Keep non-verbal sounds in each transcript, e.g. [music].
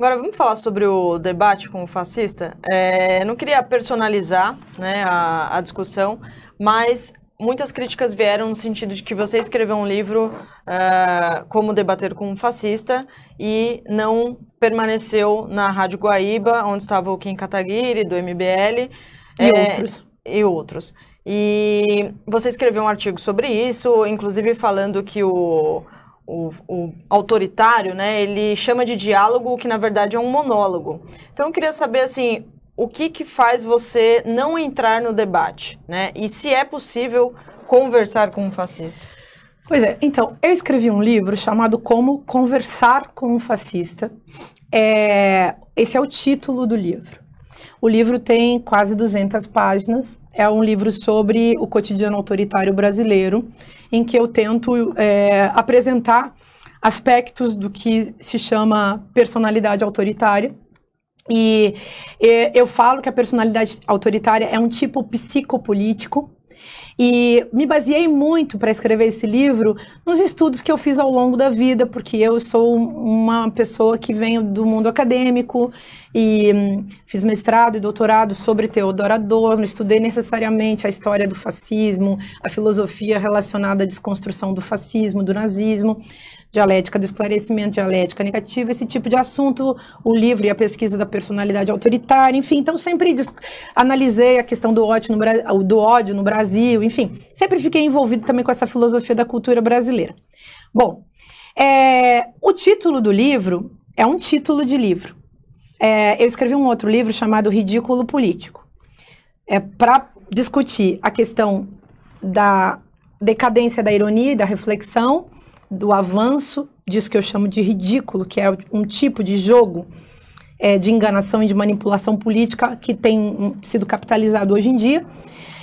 Agora, vamos falar sobre o debate com o fascista? É, não queria personalizar né, a, a, discussão, mas muitas críticas vieram no sentido de que você escreveu um livro uh, como debater com um fascista e não permaneceu na Rádio Guaíba, onde estava o Kim Kataguiri, do MBL. E é, outros. E outros. E você escreveu um artigo sobre isso, inclusive falando que o o, o, autoritário, né, ele chama de diálogo o que na verdade é um monólogo. Então eu queria saber assim, o que que faz você não entrar no debate, né? E se é possível conversar com um fascista? Pois é, então eu escrevi um livro chamado Como Conversar com um Fascista. É, esse é o título do livro. O livro tem quase 200 páginas é um livro sobre o cotidiano autoritário brasileiro, em que eu tento é, apresentar aspectos do que se chama personalidade autoritária. E, e eu falo que a personalidade autoritária é um tipo psicopolítico e me baseei muito para escrever esse livro nos estudos que eu fiz ao longo da vida, porque eu sou uma pessoa que venho do mundo acadêmico e hum, fiz mestrado e doutorado sobre Teodoro Adorno, estudei necessariamente a história do fascismo, a filosofia relacionada à desconstrução do fascismo, do nazismo, dialética do esclarecimento, dialética negativa, esse tipo de assunto, o livro e a pesquisa da personalidade autoritária, enfim. Então, sempre analisei a questão do ódio, no, do ódio no Brasil, enfim. Sempre fiquei envolvido também com essa filosofia da cultura brasileira. Bom, é, o título do livro é um título de livro. É, eu escrevi um outro livro chamado Ridículo Político. É para discutir a questão da decadência da ironia e da reflexão do avanço disso que eu chamo de ridículo, que é um tipo de jogo é, de enganação e de manipulação política que tem hum, sido capitalizado hoje em dia.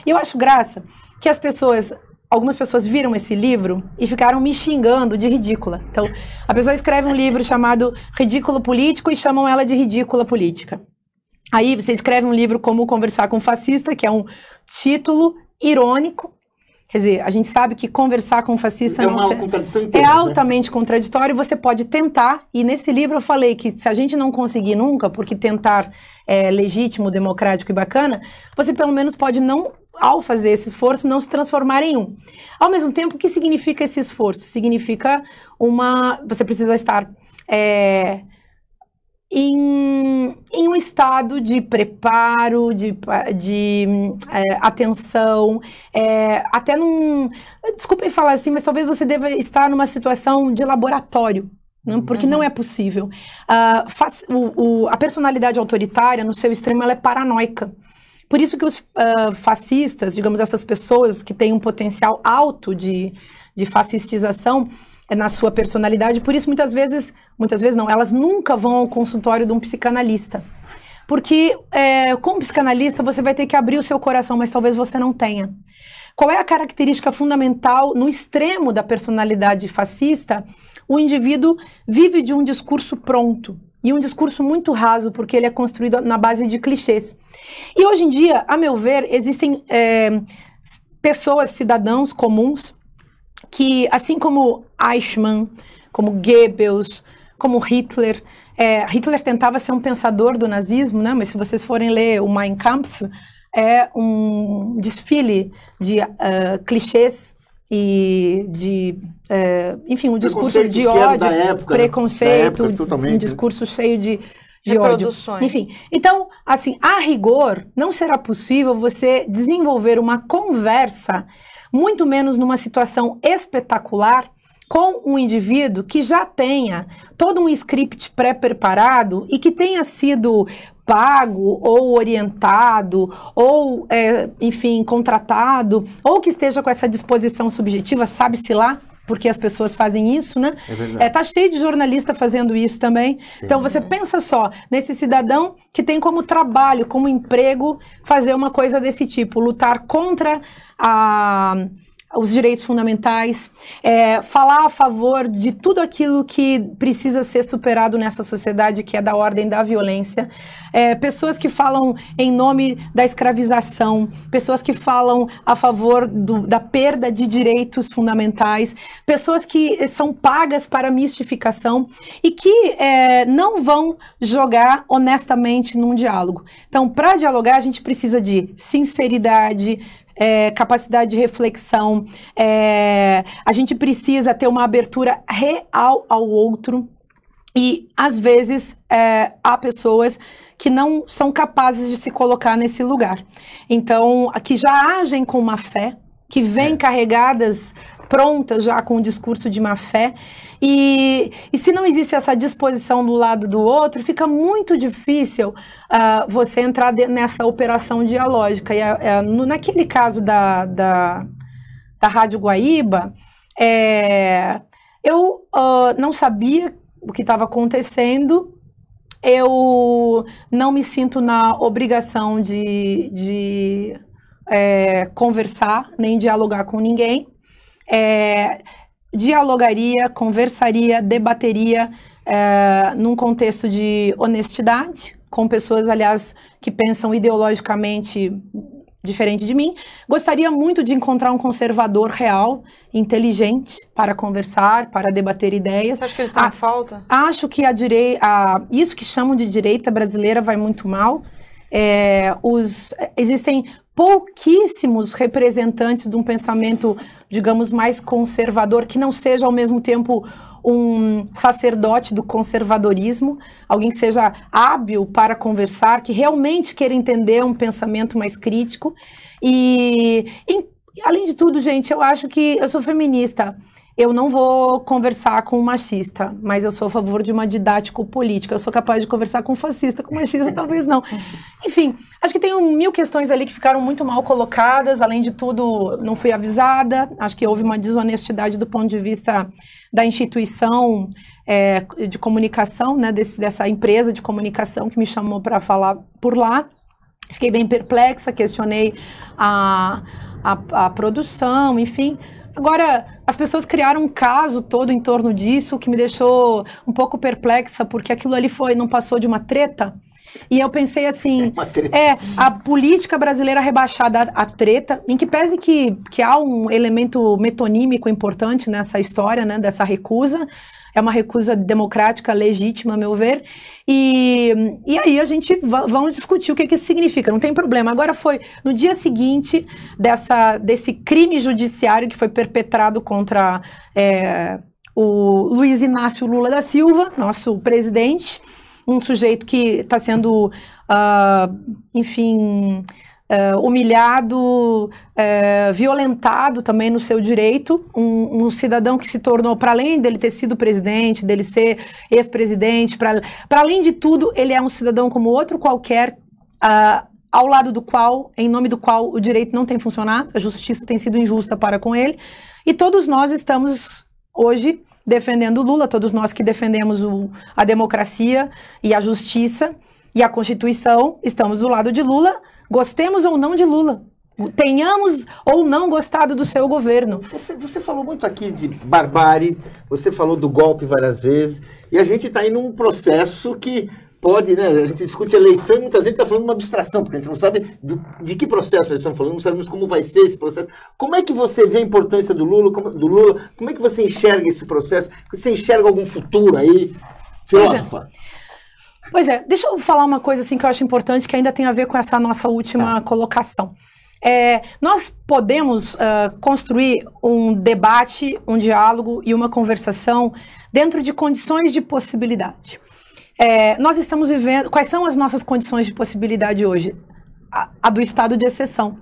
E eu acho graça que as pessoas algumas pessoas viram esse livro e ficaram me xingando de ridícula. Então, a pessoa escreve um livro chamado Ridículo Político e chamam ela de ridícula política. Aí você escreve um livro como Conversar com um Fascista, que é um título irônico Quer dizer, a gente sabe que conversar com um fascista é, uma é né? altamente né? contraditório. Você pode tentar, e nesse livro eu falei que se a gente não conseguir nunca, porque tentar é legítimo, democrático e bacana, você pelo menos pode não, ao fazer esse esforço, não se transformar em um. Ao mesmo tempo, o que significa esse esforço? Significa uma. Você precisa estar. É, em, em, um estado de preparo, de, de é, atenção, é, até num. Desculpem falar assim, mas talvez você deva estar numa situação de laboratório. Né? Uhum. Porque uhum. não é possível. Uh, faz, o, o, a personalidade autoritária, no seu extremo, ela é paranoica. Por isso que os uh, fascistas, digamos, essas pessoas que têm um potencial alto de, de fascistização, é na sua personalidade. Por isso, muitas vezes, muitas vezes não, elas nunca vão ao consultório de um psicanalista. Porque, é, como psicanalista, você vai ter que abrir o seu coração, mas talvez você não tenha. Qual é a característica fundamental no extremo da personalidade fascista? O indivíduo vive de um discurso pronto e um discurso muito raso, porque ele é construído na base de clichês. E hoje em dia, a meu ver, existem é, pessoas, cidadãos comuns, que, assim como Eichmann, como Goebbels, como Hitler, é, Hitler tentava ser um pensador do nazismo, né? mas se vocês forem ler o Mein Kampf, é um desfile de uh, clichês e de, eh, enfim, um discurso de ódio, época, né? preconceito, época, um né? discurso cheio de, de ódio. Enfim, então, assim, a rigor, não será possível você desenvolver uma conversa muito menos numa situação espetacular com um indivíduo que já tenha todo um script pré-preparado e que tenha sido pago ou orientado ou, é, enfim, contratado ou que esteja com essa disposição subjetiva, sabe-se lá porque as pessoas fazem isso, né? É verdade. É, tá cheio de jornalista fazendo isso também. Então você uhum. pensa só nesse cidadão que tem como trabalho, como emprego, fazer uma coisa desse tipo, lutar contra a os direitos fundamentais, é, falar a favor de tudo aquilo que precisa ser superado nessa sociedade que é da ordem da violência, é, pessoas que falam em nome da escravização, pessoas que falam a favor do, da perda de direitos fundamentais, pessoas que são pagas para mistificação e que é, não vão jogar honestamente num diálogo. Então, para dialogar, a gente precisa de sinceridade, é, capacidade de reflexão, é, a gente precisa ter uma abertura real ao outro. E às vezes é, há pessoas que não são capazes de se colocar nesse lugar. Então, que já agem com uma fé, que vêm é. carregadas pronta já com o discurso de má fé. E, e se não existe essa disposição do lado do outro, fica muito difícil uh, você entrar de, nessa operação dialógica. E uh, no, naquele caso da, da, da Rádio Guaíba, é, eu ah, não sabia o que estava acontecendo. Eu não me sinto na obrigação de, de é, conversar nem dialogar com ninguém é, dialogaria, conversaria, debateria é, num contexto de honestidade, com pessoas, aliás, que pensam ideologicamente diferente de mim. Gostaria muito de encontrar um conservador real, inteligente, para conversar, para debater ideias. Você acha que eles estão em falta? Acho que a direita, isso que chamam de direita brasileira vai muito mal. É, os, existem pouquíssimos representantes de um pensamento, digamos, mais conservador, que não seja ao mesmo tempo um sacerdote do conservadorismo, alguém que seja hábil para conversar, que realmente queira entender um pensamento mais crítico. E, além de tudo, gente, eu acho que eu sou feminista. Eu não vou conversar com um machista, mas eu sou a favor de uma didática política. Eu sou capaz de conversar com um fascista, com um machista [laughs] talvez não. Enfim, acho que tem mil questões ali que ficaram muito mal colocadas. Além de tudo, não fui avisada. Acho que houve uma desonestidade do ponto de vista da instituição é, de comunicação, né, desse, dessa empresa de comunicação que me chamou para falar por lá. Fiquei bem perplexa, questionei a, a, a produção, enfim. Agora, as pessoas criaram um caso todo em torno disso que me deixou um pouco perplexa, porque aquilo ali foi, não passou de uma treta. E eu pensei assim, é, [laughs] é a política brasileira rebaixada à treta, em que pese que, que há um elemento metonímico importante nessa história, né, dessa recusa, é uma recusa democrática legítima, a meu ver. E, e aí a gente vamos discutir o que, que isso significa, não tem problema. Agora foi no dia seguinte dessa, desse crime judiciário que foi perpetrado contra é, o Luiz Inácio Lula da Silva, nosso presidente, um sujeito que está sendo, uh, enfim uh, humilhado, uh, violentado também no seu direito, um, um cidadão que se tornou, para além dele ter sido presidente, dele ser ex-presidente, para além de tudo, ele é um cidadão como outro qualquer. Uh, ao lado do qual, em nome do qual o direito não tem funcionado, a justiça tem sido injusta para com ele, e todos nós estamos hoje defendendo Lula, todos nós que defendemos o, a democracia e a justiça e a Constituição, estamos do lado de Lula, Gostemos ou não de Lula. Tenhamos ou não gostado do seu governo. Você, você falou muito aqui de barbárie, você falou do golpe várias vezes, e a gente está em um processo que pode, né? A gente discute eleição e muitas gente está falando uma abstração, porque a gente não sabe do, de que processo eles estão falando, não sabemos como vai ser esse processo. Como é que você vê a importância do Lula, como, do Lula? Como é que você enxerga esse processo? Você enxerga algum futuro aí? Filósofa. Pois é, deixa eu falar uma coisa assim que eu acho importante que ainda tem a ver com essa nossa última tá. colocação. É, nós podemos uh, construir um debate, um diálogo e uma conversação dentro de condições de possibilidade. É, nós estamos vivendo. Quais são as nossas condições de possibilidade hoje? a, a do estado de exceção.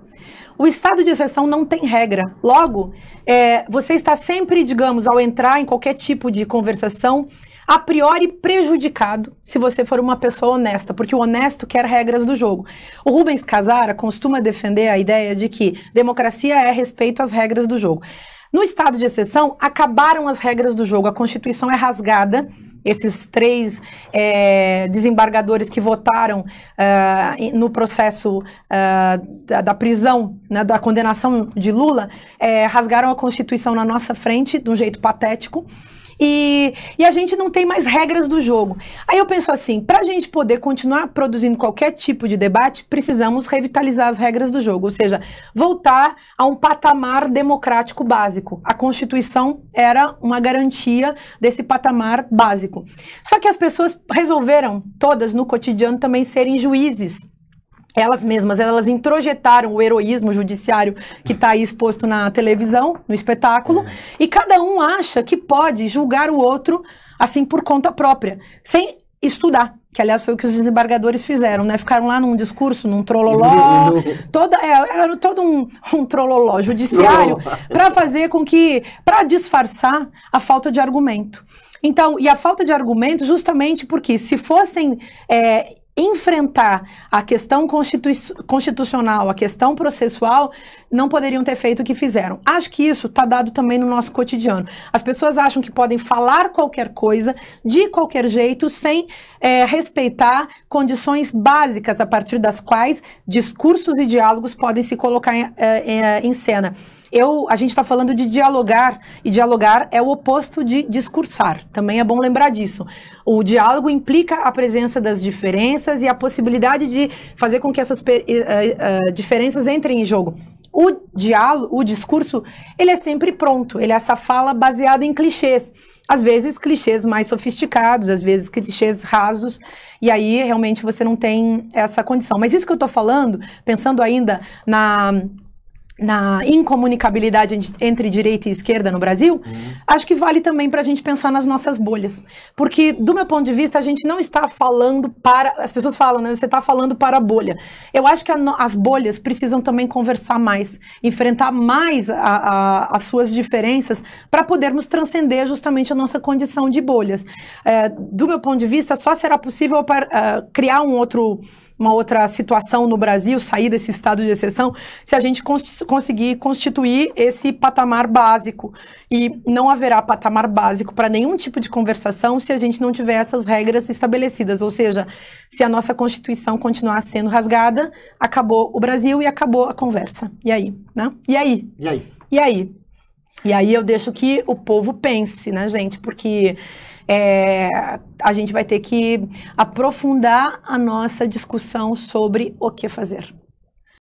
O estado de exceção não tem regra. Logo, é, você está sempre, digamos, ao entrar em qualquer tipo de conversação, a priori prejudicado se você for uma pessoa honesta, porque o honesto quer regras do jogo. O Rubens Casara costuma defender a ideia de que democracia é respeito às regras do jogo. No estado de exceção, acabaram as regras do jogo, a Constituição é rasgada. Esses três é, desembargadores que votaram uh, no processo uh, da, da, prisão, né, da condenação de Lula, é, rasgaram a Constituição na nossa frente de um jeito patético. E, e a gente não tem mais regras do jogo. Aí eu penso assim: para a gente poder continuar produzindo qualquer tipo de debate, precisamos revitalizar as regras do jogo, ou seja, voltar a um patamar democrático básico. A Constituição era uma garantia desse patamar básico. Só que as pessoas resolveram, todas no cotidiano, também serem juízes elas mesmas, elas introjetaram o heroísmo judiciário que está aí exposto na televisão, no espetáculo, é. e cada um acha que pode julgar o outro assim por conta própria, sem estudar. Que, aliás, foi o que os desembargadores fizeram, né? Ficaram lá num discurso, num trololó. [laughs] toda, é, era todo um, um trololó judiciário [laughs] para fazer com que. para disfarçar a falta de argumento. Então, e a falta de argumento, justamente porque se fossem. É, enfrentar a questão constitucional, a questão processual, não poderiam ter feito o que fizeram. Acho que isso está dado também no nosso cotidiano. As pessoas acham que podem falar qualquer coisa, de qualquer jeito, sem é, respeitar condições básicas a partir das quais discursos e diálogos podem se colocar em, é, em, é, em cena eu, a gente está falando de dialogar, e dialogar é o oposto de discursar. Também é bom lembrar disso. O diálogo implica a presença das diferenças e a possibilidade de fazer com que essas uh, uh, diferenças entrem em jogo. O diálogo, o discurso, ele é sempre pronto, ele é essa fala baseada em clichês às vezes clichês mais sofisticados, às vezes clichês rasos, e aí realmente você não tem essa condição. Mas isso que eu estou falando, pensando ainda na na incomunicabilidade entre direita e esquerda no Brasil, uhum. acho que vale também para a gente pensar nas nossas bolhas. Porque, do meu ponto de vista, a gente não está falando para. As pessoas falam, né? Você está falando para a bolha. Eu acho que a, as bolhas precisam também conversar mais, enfrentar mais a, a, as suas diferenças para podermos transcender justamente a nossa condição de bolhas. É, do meu ponto de vista, só será possível para, uh, é, criar um outro uma outra situação no Brasil, sair desse estado de exceção, se a gente cons conseguir constituir esse patamar básico. E não haverá patamar básico para nenhum tipo de conversação se a gente não tiver essas regras estabelecidas. Ou seja, se a nossa Constituição continuar sendo rasgada, acabou o Brasil e acabou a conversa. E aí? Né? E aí? E aí? E aí? E aí eu deixo que o povo pense, né, gente? Porque é, a gente vai ter que aprofundar a nossa discussão sobre o que fazer.